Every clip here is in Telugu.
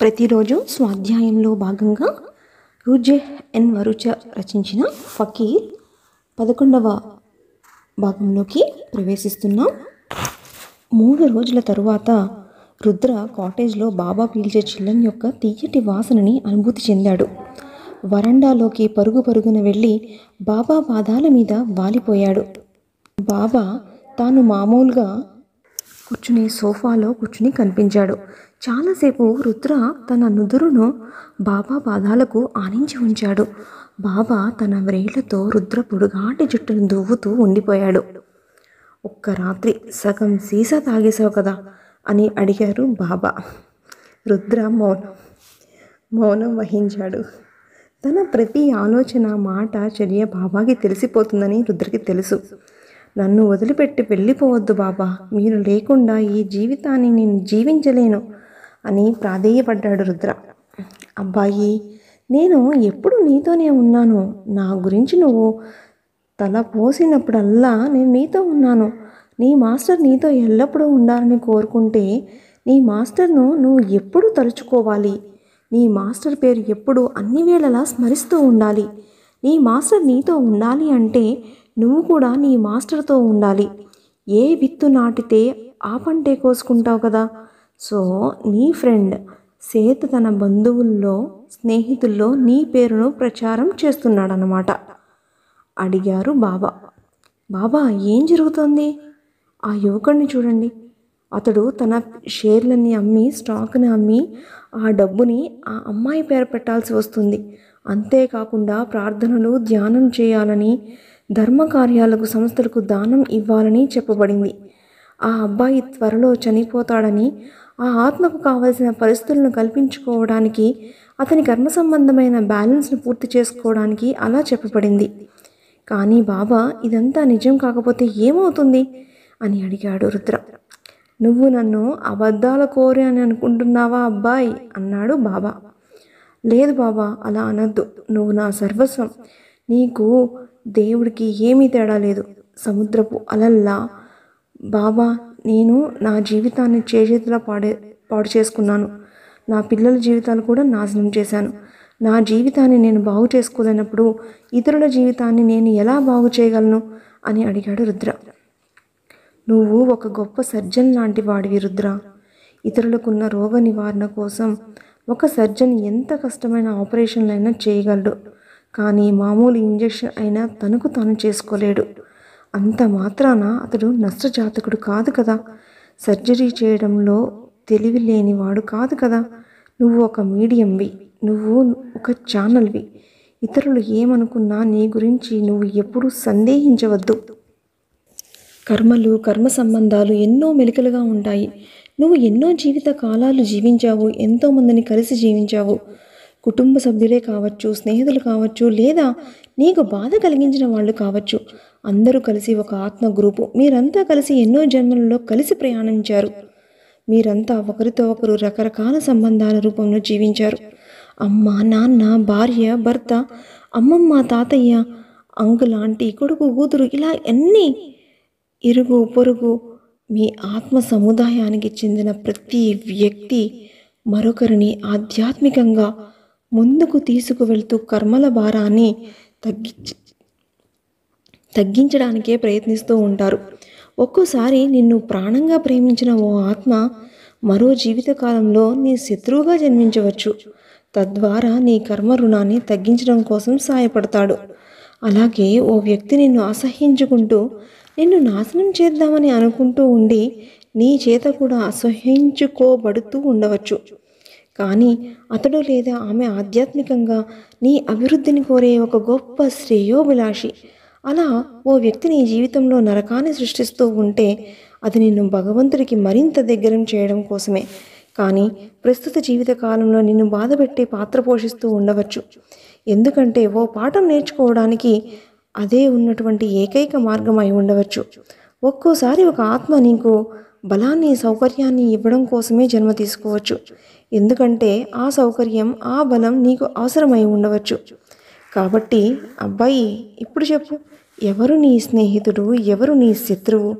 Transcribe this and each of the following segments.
ప్రతిరోజు స్వాధ్యాయంలో భాగంగా రుజె ఎన్ వరుచ రచించిన ఫకీర్ పదకొండవ భాగంలోకి ప్రవేశిస్తున్నాం మూడు రోజుల తరువాత రుద్ర కాటేజ్లో బాబా పీల్చే చిల్లం యొక్క తీయటి వాసనని అనుభూతి చెందాడు వరండాలోకి పరుగు పరుగున వెళ్ళి బాబా పాదాల మీద వాలిపోయాడు బాబా తాను మామూలుగా కూర్చుని సోఫాలో కూర్చుని కనిపించాడు చాలాసేపు రుద్ర తన నుదురును బాబా పాదాలకు ఆనించి ఉంచాడు బాబా తన వ్రేళ్లతో రుద్ర పొడుగాటి జుట్టును దువ్వుతూ ఉండిపోయాడు ఒక్క రాత్రి సగం సీసా తాగేశావు కదా అని అడిగారు బాబా రుద్ర మౌనం మౌనం వహించాడు తన ప్రతి ఆలోచన మాట చర్య బాబాకి తెలిసిపోతుందని రుద్రకి తెలుసు నన్ను వదిలిపెట్టి వెళ్ళిపోవద్దు బాబా మీరు లేకుండా ఈ జీవితాన్ని నేను జీవించలేను అని ప్రాధేయపడ్డాడు రుద్ర అబ్బాయి నేను ఎప్పుడు నీతోనే ఉన్నాను నా గురించి నువ్వు తల పోసినప్పుడల్లా నేను నీతో ఉన్నాను నీ మాస్టర్ నీతో ఎల్లప్పుడూ ఉండాలని కోరుకుంటే నీ మాస్టర్ను నువ్వు ఎప్పుడు తలుచుకోవాలి నీ మాస్టర్ పేరు ఎప్పుడు అన్ని వేళలా స్మరిస్తూ ఉండాలి నీ మాస్టర్ నీతో ఉండాలి అంటే నువ్వు కూడా నీ మాస్టర్తో ఉండాలి ఏ విత్తు నాటితే ఆ పంటే కోసుకుంటావు కదా సో నీ ఫ్రెండ్ సేత్ తన బంధువుల్లో స్నేహితుల్లో నీ పేరును ప్రచారం చేస్తున్నాడనమాట అడిగారు బాబా బాబా ఏం జరుగుతోంది ఆ యువకుడిని చూడండి అతడు తన షేర్లని అమ్మి స్టాక్ని అమ్మి ఆ డబ్బుని ఆ అమ్మాయి పేరు పెట్టాల్సి వస్తుంది అంతేకాకుండా ప్రార్థనలు ధ్యానం చేయాలని ధర్మ కార్యాలకు సంస్థలకు దానం ఇవ్వాలని చెప్పబడింది ఆ అబ్బాయి త్వరలో చనిపోతాడని ఆ ఆత్మకు కావలసిన పరిస్థితులను కల్పించుకోవడానికి అతని కర్మ సంబంధమైన బ్యాలెన్స్ను పూర్తి చేసుకోవడానికి అలా చెప్పబడింది కానీ బాబా ఇదంతా నిజం కాకపోతే ఏమవుతుంది అని అడిగాడు రుద్ర నువ్వు నన్ను అబద్ధాల కోరి అని అనుకుంటున్నావా అబ్బాయి అన్నాడు బాబా లేదు బాబా అలా అనద్దు నువ్వు నా సర్వస్వం నీకు దేవుడికి ఏమీ తేడా లేదు సముద్రపు అలల్లా బాబా నేను నా జీవితాన్ని చేజేతులా పాడే పాడు చేసుకున్నాను నా పిల్లల జీవితాలు కూడా నాశనం చేశాను నా జీవితాన్ని నేను బాగు చేసుకోలేనప్పుడు ఇతరుల జీవితాన్ని నేను ఎలా బాగు చేయగలను అని అడిగాడు రుద్ర నువ్వు ఒక గొప్ప సర్జన్ లాంటి వాడివి రుద్ర ఇతరులకున్న రోగ నివారణ కోసం ఒక సర్జన్ ఎంత కష్టమైన ఆపరేషన్లైనా చేయగలడు కానీ మామూలు ఇంజెక్షన్ అయినా తనకు తాను చేసుకోలేడు అంత మాత్రాన అతడు నష్టజాతకుడు కాదు కదా సర్జరీ చేయడంలో తెలివి లేనివాడు కాదు కదా నువ్వు ఒక మీడియంవి నువ్వు ఒక ఛానల్వి ఇతరులు ఏమనుకున్నా నీ గురించి నువ్వు ఎప్పుడూ సందేహించవద్దు కర్మలు కర్మ సంబంధాలు ఎన్నో మెలికలుగా ఉంటాయి నువ్వు ఎన్నో జీవిత కాలాలు జీవించావు ఎంతోమందిని కలిసి జీవించావు కుటుంబ సభ్యులే కావచ్చు స్నేహితులు కావచ్చు లేదా నీకు బాధ కలిగించిన వాళ్ళు కావచ్చు అందరూ కలిసి ఒక ఆత్మ గ్రూపు మీరంతా కలిసి ఎన్నో జన్మలలో కలిసి ప్రయాణించారు మీరంతా ఒకరితో ఒకరు రకరకాల సంబంధాల రూపంలో జీవించారు అమ్మ నాన్న భార్య భర్త అమ్మమ్మ తాతయ్య అంకు లాంటి కొడుకు కూతురు ఇలా అన్నీ ఇరుగు పొరుగు మీ ఆత్మ సముదాయానికి చెందిన ప్రతి వ్యక్తి మరొకరిని ఆధ్యాత్మికంగా ముందుకు తీసుకువెళ్తూ కర్మల భారాన్ని తగ్గి తగ్గించడానికే ప్రయత్నిస్తూ ఉంటారు ఒక్కోసారి నిన్ను ప్రాణంగా ప్రేమించిన ఓ ఆత్మ మరో జీవితకాలంలో నీ శత్రువుగా జన్మించవచ్చు తద్వారా నీ కర్మ రుణాన్ని తగ్గించడం కోసం సాయపడతాడు అలాగే ఓ వ్యక్తి నిన్ను అసహ్యించుకుంటూ నిన్ను నాశనం చేద్దామని అనుకుంటూ ఉండి నీ చేత కూడా అసహ్యించుకోబడుతూ ఉండవచ్చు కానీ అతడు లేదా ఆమె ఆధ్యాత్మికంగా నీ అభివృద్ధిని కోరే ఒక గొప్ప శ్రేయోభిలాషి అలా ఓ వ్యక్తి నీ జీవితంలో నరకాన్ని సృష్టిస్తూ ఉంటే అది నిన్ను భగవంతుడికి మరింత దగ్గరం చేయడం కోసమే కానీ ప్రస్తుత జీవితకాలంలో నిన్ను బాధపెట్టే పాత్ర పోషిస్తూ ఉండవచ్చు ఎందుకంటే ఓ పాఠం నేర్చుకోవడానికి అదే ఉన్నటువంటి ఏకైక మార్గం అయి ఉండవచ్చు ఒక్కోసారి ఒక ఆత్మ నీకు బలాన్ని సౌకర్యాన్ని ఇవ్వడం కోసమే జన్మ తీసుకోవచ్చు ఎందుకంటే ఆ సౌకర్యం ఆ బలం నీకు అవసరమై ఉండవచ్చు కాబట్టి అబ్బాయి ఇప్పుడు చెప్పు ఎవరు నీ స్నేహితుడు ఎవరు నీ శత్రువు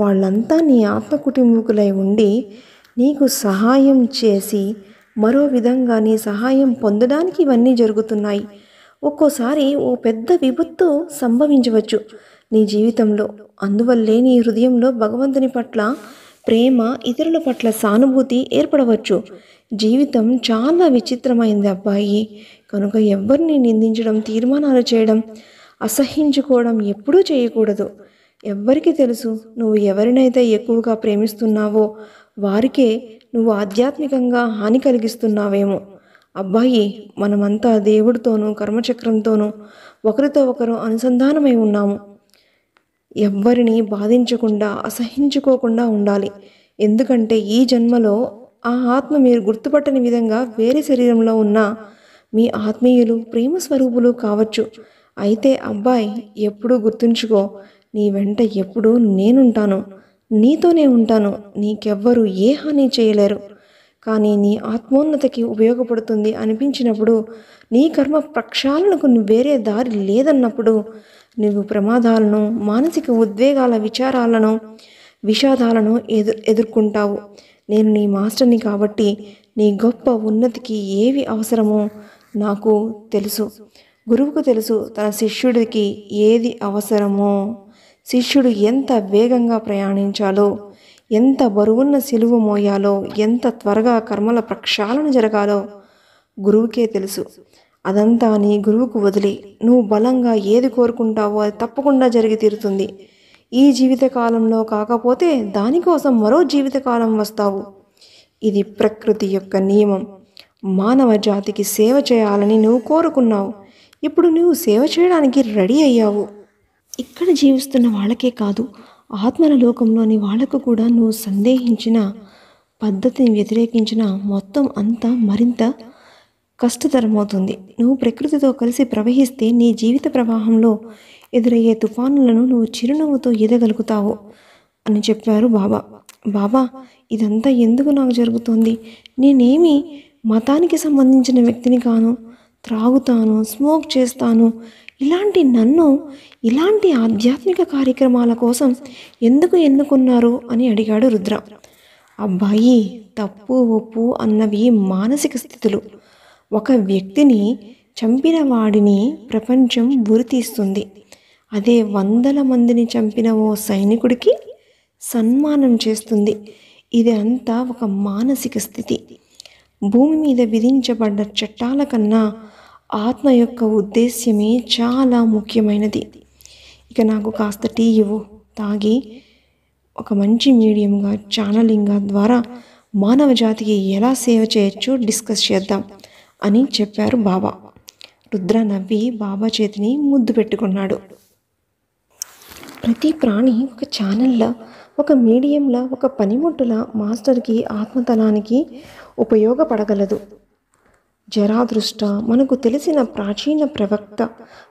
వాళ్ళంతా నీ ఆత్మ కుటుంబకులై ఉండి నీకు సహాయం చేసి మరో విధంగా నీ సహాయం పొందడానికి ఇవన్నీ జరుగుతున్నాయి ఒక్కోసారి ఓ పెద్ద విపత్తు సంభవించవచ్చు నీ జీవితంలో అందువల్లే నీ హృదయంలో భగవంతుని పట్ల ప్రేమ ఇతరుల పట్ల సానుభూతి ఏర్పడవచ్చు జీవితం చాలా విచిత్రమైంది అబ్బాయి కనుక ఎవరిని నిందించడం తీర్మానాలు చేయడం అసహించుకోవడం ఎప్పుడూ చేయకూడదు ఎవ్వరికి తెలుసు నువ్వు ఎవరినైతే ఎక్కువగా ప్రేమిస్తున్నావో వారికే నువ్వు ఆధ్యాత్మికంగా హాని కలిగిస్తున్నావేమో అబ్బాయి మనమంతా దేవుడితోనూ కర్మచక్రంతోనూ ఒకరితో ఒకరు అనుసంధానమై ఉన్నాము ఎవ్వరిని బాధించకుండా అసహించుకోకుండా ఉండాలి ఎందుకంటే ఈ జన్మలో ఆ ఆత్మ మీరు గుర్తుపట్టని విధంగా వేరే శరీరంలో ఉన్న మీ ఆత్మీయులు ప్రేమ స్వరూపులు కావచ్చు అయితే అబ్బాయి ఎప్పుడూ గుర్తుంచుకో నీ వెంట ఎప్పుడూ నేనుంటాను నీతోనే ఉంటాను నీకెవ్వరు ఏ హాని చేయలేరు కానీ నీ ఆత్మోన్నతకి ఉపయోగపడుతుంది అనిపించినప్పుడు నీ కర్మ ప్రక్షాళనకు వేరే దారి లేదన్నప్పుడు నువ్వు ప్రమాదాలను మానసిక ఉద్వేగాల విచారాలను విషాదాలను ఎదు ఎదుర్కొంటావు నేను నీ మాస్టర్ని కాబట్టి నీ గొప్ప ఉన్నతికి ఏవి అవసరమో నాకు తెలుసు గురువుకు తెలుసు తన శిష్యుడికి ఏది అవసరమో శిష్యుడు ఎంత వేగంగా ప్రయాణించాలో ఎంత బరువున్న సిలువ మోయాలో ఎంత త్వరగా కర్మల ప్రక్షాళన జరగాలో గురువుకే తెలుసు అదంతా నీ గురువుకు వదిలి నువ్వు బలంగా ఏది కోరుకుంటావో అది తప్పకుండా జరిగి తీరుతుంది ఈ జీవితకాలంలో కాకపోతే దానికోసం మరో జీవితకాలం వస్తావు ఇది ప్రకృతి యొక్క నియమం మానవ జాతికి సేవ చేయాలని నువ్వు కోరుకున్నావు ఇప్పుడు నువ్వు సేవ చేయడానికి రెడీ అయ్యావు ఇక్కడ జీవిస్తున్న వాళ్ళకే కాదు ఆత్మల లోకంలోని వాళ్లకు కూడా నువ్వు సందేహించిన పద్ధతిని వ్యతిరేకించిన మొత్తం అంతా మరింత కష్టతరమవుతుంది నువ్వు ప్రకృతితో కలిసి ప్రవహిస్తే నీ జీవిత ప్రవాహంలో ఎదురయ్యే తుఫానులను నువ్వు చిరునవ్వుతో ఈదగలుగుతావు అని చెప్పారు బాబా బాబా ఇదంతా ఎందుకు నాకు జరుగుతోంది నేనేమి మతానికి సంబంధించిన వ్యక్తిని కాను త్రాగుతాను స్మోక్ చేస్తాను ఇలాంటి నన్ను ఇలాంటి ఆధ్యాత్మిక కార్యక్రమాల కోసం ఎందుకు ఎన్నుకున్నారు అని అడిగాడు రుద్ర అబ్బాయి తప్పు ఒప్పు అన్నవి మానసిక స్థితులు ఒక వ్యక్తిని చంపిన వాడిని ప్రపంచం ఉరితీస్తుంది అదే వందల మందిని చంపిన ఓ సైనికుడికి సన్మానం చేస్తుంది ఇది అంతా ఒక మానసిక స్థితి భూమి మీద విధించబడ్డ చట్టాల కన్నా ఆత్మ యొక్క ఉద్దేశ్యమే చాలా ముఖ్యమైనది ఇక నాకు కాస్త టీ ఇవ్వు తాగి ఒక మంచి మీడియంగా ఛానలింగ్ ద్వారా మానవ జాతికి ఎలా సేవ చేయొచ్చో డిస్కస్ చేద్దాం అని చెప్పారు బాబా రుద్ర నవ్వి బాబా చేతిని ముద్దు పెట్టుకున్నాడు ప్రతి ప్రాణి ఒక ఛానల్లో ఒక మీడియంలా ఒక పనిముట్టుల మాస్టర్కి ఆత్మతలానికి ఉపయోగపడగలదు జరాదృష్ట మనకు తెలిసిన ప్రాచీన ప్రవక్త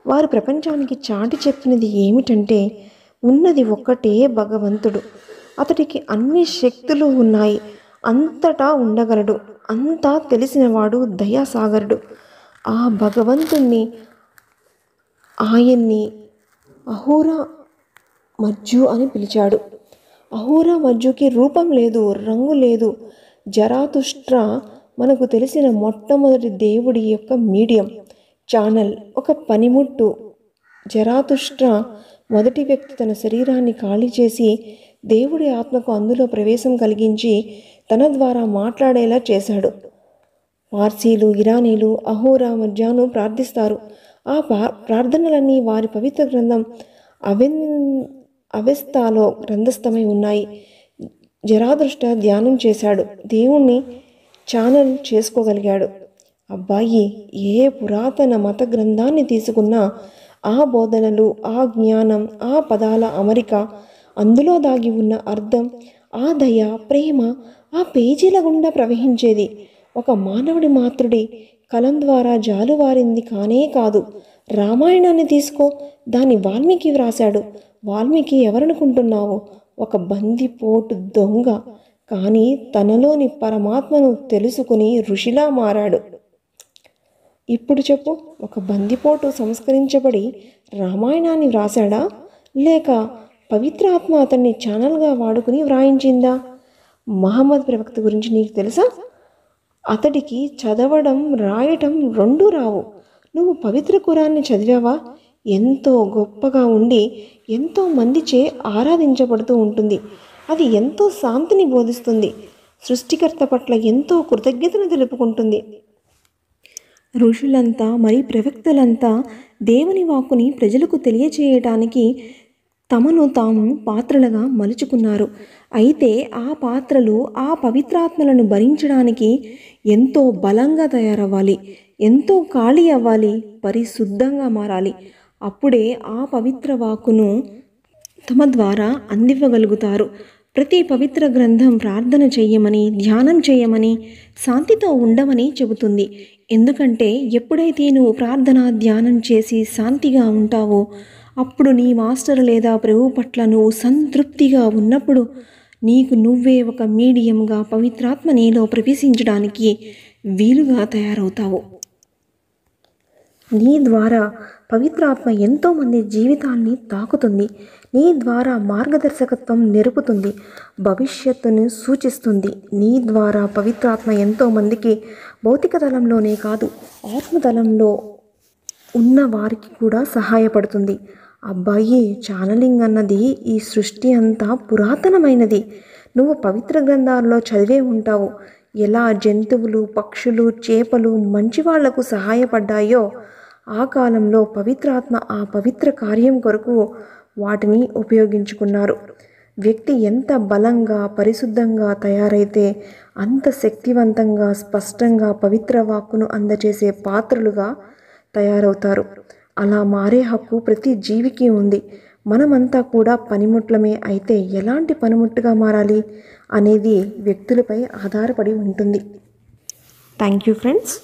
వారు ప్రపంచానికి చాటి చెప్పినది ఏమిటంటే ఉన్నది ఒక్కటే భగవంతుడు అతడికి అన్ని శక్తులు ఉన్నాయి అంతటా ఉండగలడు అంతా తెలిసినవాడు దయాసాగరుడు ఆ భగవంతుణ్ణి ఆయన్ని అహూర మజ్జు అని పిలిచాడు అహూర మజ్జుకి రూపం లేదు రంగు లేదు జరాతుష్ట్ర మనకు తెలిసిన మొట్టమొదటి దేవుడి యొక్క మీడియం ఛానల్ ఒక పనిముట్టు జరాతుష్ట్ర మొదటి వ్యక్తి తన శరీరాన్ని ఖాళీ చేసి దేవుడి ఆత్మకు అందులో ప్రవేశం కలిగించి తన ద్వారా మాట్లాడేలా చేశాడు పార్సీలు ఇరానీలు అహోరా మధ్యాహ్నం ప్రార్థిస్తారు ఆ ప్రార్థనలన్నీ వారి పవిత్ర గ్రంథం అవెన్ అవెస్తాలో గ్రంథస్థమై ఉన్నాయి జరాదృష్ట ధ్యానం చేశాడు దేవుణ్ణి ఛానల్ చేసుకోగలిగాడు అబ్బాయి ఏ పురాతన మత గ్రంథాన్ని తీసుకున్నా ఆ బోధనలు ఆ జ్ఞానం ఆ పదాల అమరిక అందులో దాగి ఉన్న అర్థం ఆ దయ ప్రేమ ఆ పేజీల గుండా ప్రవహించేది ఒక మానవుడి మాతృడి కలం ద్వారా జాలువారింది కానే కాదు రామాయణాన్ని తీసుకో దాన్ని వాల్మీకి వ్రాశాడు వాల్మీకి ఎవరనుకుంటున్నావు ఒక బందిపోటు దొంగ కానీ తనలోని పరమాత్మను తెలుసుకుని ఋషిలా మారాడు ఇప్పుడు చెప్పు ఒక బందిపోటు సంస్కరించబడి రామాయణాన్ని వ్రాసాడా లేక పవిత్ర ఆత్మ అతన్ని ఛానల్గా వాడుకుని వ్రాయించిందా మహమ్మద్ ప్రవక్త గురించి నీకు తెలుసా అతడికి చదవడం రాయటం రెండూ రావు నువ్వు పవిత్ర కురాన్ని చదివావా ఎంతో గొప్పగా ఉండి ఎంతో మందిచే ఆరాధించబడుతూ ఉంటుంది అది ఎంతో శాంతిని బోధిస్తుంది సృష్టికర్త పట్ల ఎంతో కృతజ్ఞతను తెలుపుకుంటుంది ఋషులంతా మరి ప్రవక్తలంతా దేవుని వాక్కుని ప్రజలకు తెలియచేయటానికి తమను తాము పాత్రలుగా మలుచుకున్నారు అయితే ఆ పాత్రలు ఆ పవిత్రాత్మలను భరించడానికి ఎంతో బలంగా తయారవ్వాలి ఎంతో ఖాళీ అవ్వాలి పరిశుద్ధంగా మారాలి అప్పుడే ఆ పవిత్ర వాకును తమ ద్వారా అందివ్వగలుగుతారు ప్రతి పవిత్ర గ్రంథం ప్రార్థన చేయమని ధ్యానం చేయమని శాంతితో ఉండమని చెబుతుంది ఎందుకంటే ఎప్పుడైతే నువ్వు ప్రార్థన ధ్యానం చేసి శాంతిగా ఉంటావో అప్పుడు నీ మాస్టర్ లేదా ప్రభు పట్ల నువ్వు సంతృప్తిగా ఉన్నప్పుడు నీకు నువ్వే ఒక మీడియంగా పవిత్రాత్మ నీలో ప్రవేశించడానికి వీలుగా తయారవుతావు నీ ద్వారా పవిత్రాత్మ ఎంతోమంది జీవితాన్ని తాకుతుంది నీ ద్వారా మార్గదర్శకత్వం నెరుపుతుంది భవిష్యత్తును సూచిస్తుంది నీ ద్వారా పవిత్రాత్మ ఎంతోమందికి భౌతిక తలంలోనే కాదు ఆత్మతలంలో ఉన్న వారికి కూడా సహాయపడుతుంది అబ్బాయి ఛానలింగ్ అన్నది ఈ సృష్టి అంతా పురాతనమైనది నువ్వు పవిత్ర గ్రంథాల్లో చదివే ఉంటావు ఎలా జంతువులు పక్షులు చేపలు మంచివాళ్లకు సహాయపడ్డాయో ఆ కాలంలో పవిత్రాత్మ ఆ పవిత్ర కార్యం కొరకు వాటిని ఉపయోగించుకున్నారు వ్యక్తి ఎంత బలంగా పరిశుద్ధంగా తయారైతే అంత శక్తివంతంగా స్పష్టంగా పవిత్ర వాక్కును అందచేసే పాత్రలుగా తయారవుతారు అలా మారే హక్కు ప్రతి జీవికి ఉంది మనమంతా కూడా పనిముట్లమే అయితే ఎలాంటి పనిముట్టుగా మారాలి అనేది వ్యక్తులపై ఆధారపడి ఉంటుంది థ్యాంక్ యూ ఫ్రెండ్స్